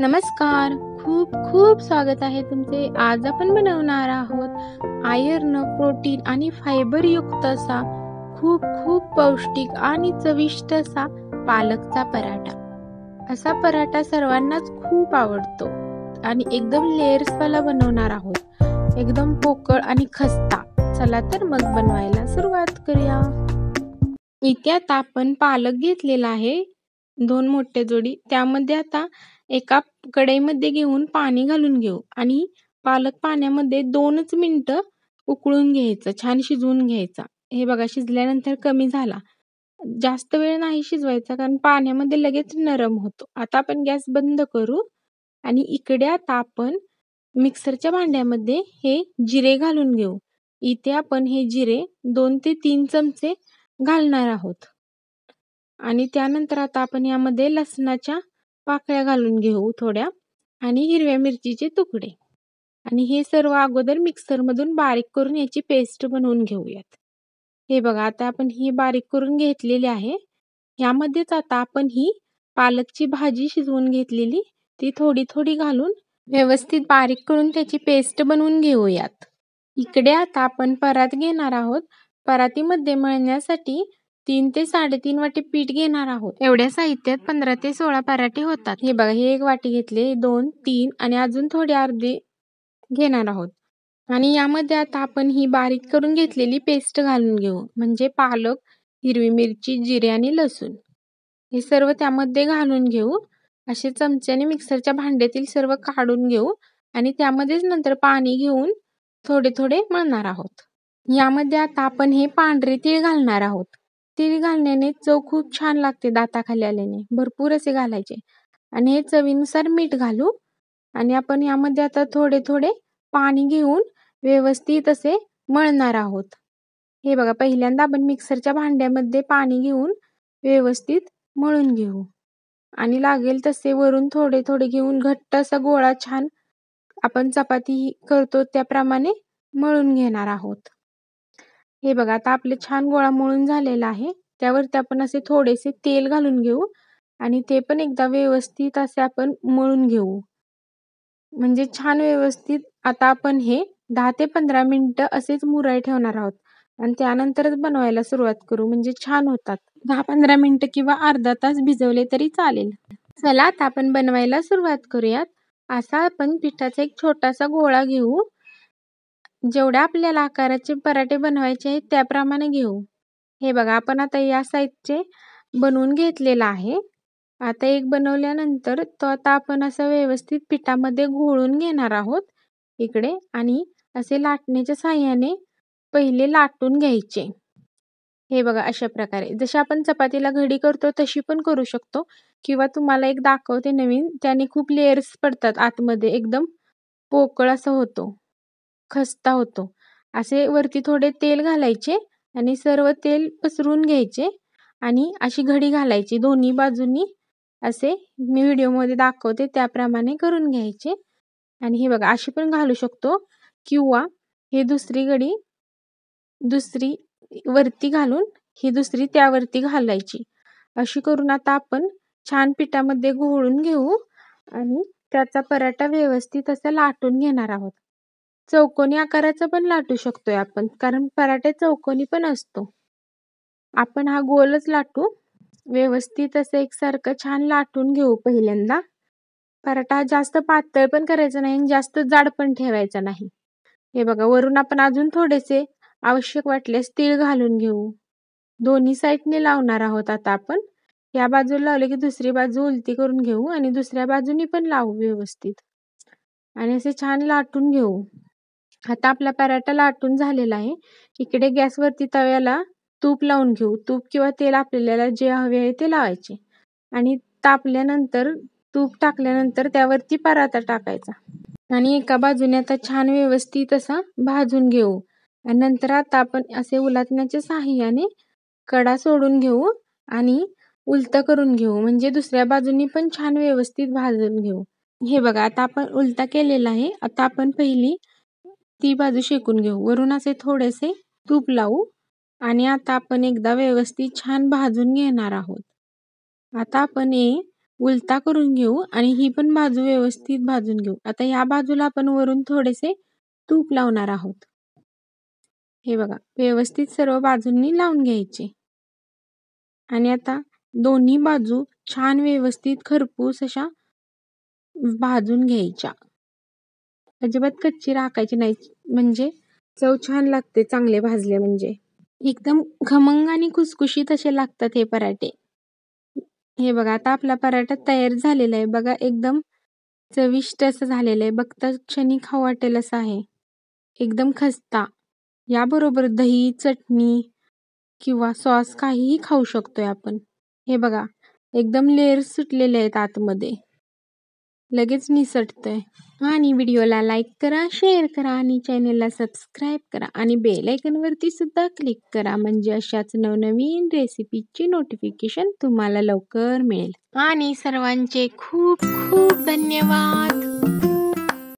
नमस्कार खूप खूप स्वागत आहे तुमचे आज आपण बनवणार आहोत आयर्न प्रोटीन आणि फायबर युक्त असा खूप खूप पौष्टिक आणि चविष्ट असा पालकचा पराठा असा पराठा सर्वांनाच खूप आवडतो आणि एकदम वाला बनवणार आहोत एकदम पोकळ आणि खस्ता चला तर मग बनवायला सुरुवात करूया इथे आता आपण पालक घेतलेला आहे दोन मोठे जोडी त्यामध्ये आता एका कढईमध्ये घेऊन पाणी घालून घेऊ आणि पालक पाण्यामध्ये दोनच मिनिट उकळून घ्यायचं छान शिजवून घ्यायचा हे बघा शिजल्यानंतर कमी झाला जास्त वेळ नाही शिजवायचा कारण पाण्यामध्ये लगेच नरम होतो आता आपण गॅस बंद करू आणि इकडे आता आपण मिक्सरच्या भांड्यामध्ये हे जिरे घालून घेऊ इथे आपण हे जिरे दोन ते तीन चमचे घालणार आहोत आणि त्यानंतर आता आपण यामध्ये लसणाच्या पाकळ्या घालून घेऊ थोड्या आणि हिरव्या मिरचीचे तुकडे आणि हे सर्व अगोदर मिक्सरमधून बारीक करून याची पेस्ट बनवून घेऊयात हे बघा आता आपण ही बारीक करून घेतलेली आहे यामध्येच आता आपण ही पालकची भाजी शिजवून घेतलेली ती थोडी थोडी घालून व्यवस्थित बारीक करून त्याची पेस्ट बनवून घेऊयात इकडे आता आपण परात घेणार आहोत परातीमध्ये मळण्यासाठी तीन ते साडेतीन वाटी पीठ घेणार आहोत एवढ्या साहित्यात पंधरा ते सोळा पराठे होतात हे बघा हे एक वाटी घेतले दोन तीन आणि अजून थोडी अर्धी घेणार आहोत आणि यामध्ये आता आपण ही बारीक करून घेतलेली पेस्ट घालून घेऊ म्हणजे पालक हिरवी मिरची जिरे आणि लसूण हे सर्व त्यामध्ये घालून घेऊ असे चमच्याने मिक्सरच्या भांड्यातील सर्व काढून घेऊ आणि त्यामध्येच नंतर पाणी घेऊन थोडे थोडे मळणार आहोत यामध्ये आता आपण हे पांढरे तीळ घालणार आहोत तीळ घालण्याने चव खूप छान लागते दाताखाली आल्याने भरपूर असे घालायचे आणि हे चवीनुसार मीठ घालू आणि आपण यामध्ये आता थोडे थोडे पाणी घेऊन व्यवस्थित असे मळणार आहोत हे बघा पहिल्यांदा आपण मिक्सरच्या भांड्यामध्ये पाणी घेऊन व्यवस्थित मळून घेऊ आणि लागेल तसे वरून थोडे थोडे घेऊन घट्ट असा गोळा छान आपण चपाती करतो त्याप्रमाणे मळून घेणार आहोत हे बघा आता आपले छान गोळा मळून झालेला आहे त्यावरती आपण असे थोडेसे तेल घालून घेऊ आणि ते पण एकदा व्यवस्थित असे आपण मळून घेऊ म्हणजे छान व्यवस्थित आता आपण हे दहा ते पंधरा मिनिटं असेच मुराई ठेवणार आहोत आणि त्यानंतरच बनवायला सुरुवात करू म्हणजे छान होतात दहा पंधरा मिनिटं किंवा अर्धा तास भिजवले तरी चालेल चला आता आपण बनवायला सुरुवात करूयात असा आपण पिठाचा एक छोटासा गोळा घेऊ जेवढ्या आपल्याला आकाराचे पराठे बनवायचे आहेत त्याप्रमाणे घेऊ हे बघा आपण आता या साईजचे बनवून घेतलेला आहे आता एक बनवल्यानंतर तो आता आपण असं व्यवस्थित पिठामध्ये घोळून घेणार आहोत इकडे आणि असे लाटण्याच्या साह्याने पहिले लाटून घ्यायचे हे बघा अशा प्रकारे जसे आपण चपातीला घडी करतो तशी पण करू शकतो किंवा तुम्हाला एक दाखवते नवीन त्याने खूप लेअर्स पडतात आतमध्ये एकदम पोकळ असं होतो खस्ता होतो असे वरती थोडे तेल घालायचे आणि सर्व तेल पसरून घ्यायचे आणि अशी घडी घालायची दोन्ही बाजूंनी असे मी व्हिडिओमध्ये दाखवते त्याप्रमाणे करून घ्यायचे आणि हे बघा अशी पण घालू शकतो किंवा हे दुसरी घडी दुसरी वरती घालून ही दुसरी त्यावरती घालायची अशी करून आता आपण छान पिठामध्ये घोळून घेऊ आणि त्याचा पराठा व्यवस्थित असा लाटून घेणार आहोत चौकोनी आकाराचा पण लाटू शकतोय आपण कारण पराठे चौकोनी पण असतो आपण हा गोलच लाटू व्यवस्थित असं एकसारखं छान लाटून घेऊ पहिल्यांदा पराठा जास्त पातळ पण करायचा नाही आणि जास्त जाड पण ठेवायचा नाही हे बघा वरून आपण अजून थोडेसे आवश्यक वाटल्यास तीळ घालून घेऊ दोन्ही साईडने लावणार आहोत आता आपण या बाजूला लावले की दुसरी बाजू उलती करून घेऊ आणि दुसऱ्या बाजूनी पण लावू व्यवस्थित आणि असे छान लाटून घेऊ आता आपला पराठा लाटून झालेला आहे इकडे गॅसवरती तव्याला तूप लावून घेऊ तूप किंवा तेल आपल्याला जे हवे आहे ते लावायचे आणि तापल्यानंतर तूप टाकल्यानंतर त्यावरती पराठा टाकायचा आणि एका बाजूने आता छान व्यवस्थित असा भाजून घेऊ आणि नंतर आता आपण असे उलाटण्याच्या साह्याने कडा सोडून घेऊ आणि उलटं करून घेऊ म्हणजे दुसऱ्या बाजूनी पण छान व्यवस्थित भाजून घेऊ हे बघा आता आपण उलटा केलेला आहे आता आपण पहिली ती बाजू शेकून घेऊ वरून असे थोडेसे तूप लावू आणि आता आपण एकदा व्यवस्थित छान भाजून घेणार आहोत आता आपण हे उलता करून घेऊ आणि ही पण बाजू व्यवस्थित भाजून घेऊ आता या बाजूला आपण वरून थोडेसे तूप लावणार आहोत हे बघा व्यवस्थित सर्व बाजूंनी लावून घ्यायचे आणि आता दोन्ही बाजू छान व्यवस्थित खरपूस अशा भाजून घ्यायच्या अजिबात कच्ची राखायची नाही म्हणजे चव छान लागते चांगले भाजले म्हणजे एकदम खमंग आणि खुसखुशीत असे लागतात हे पराठे हे बघा आता आपला पराठा तयार झालेला आहे बघा एकदम चविष्ट असं झालेलं आहे बघता क्षणी खाऊ वाटेल असं आहे एकदम खस्ता याबरोबर दही चटणी किंवा सॉस काहीही खाऊ शकतोय आपण हे बघा एकदम लेअर सुटलेले आहेत आतमध्ये लगेच निसटतंय आणि व्हिडिओला लाईक करा शेअर करा आणि चॅनेलला सबस्क्राईब करा आणि बेल सुद्धा क्लिक करा म्हणजे अशाच नवनवीन रेसिपीची नोटिफिकेशन तुम्हाला लवकर मिळेल आणि सर्वांचे खूप खूप धन्यवाद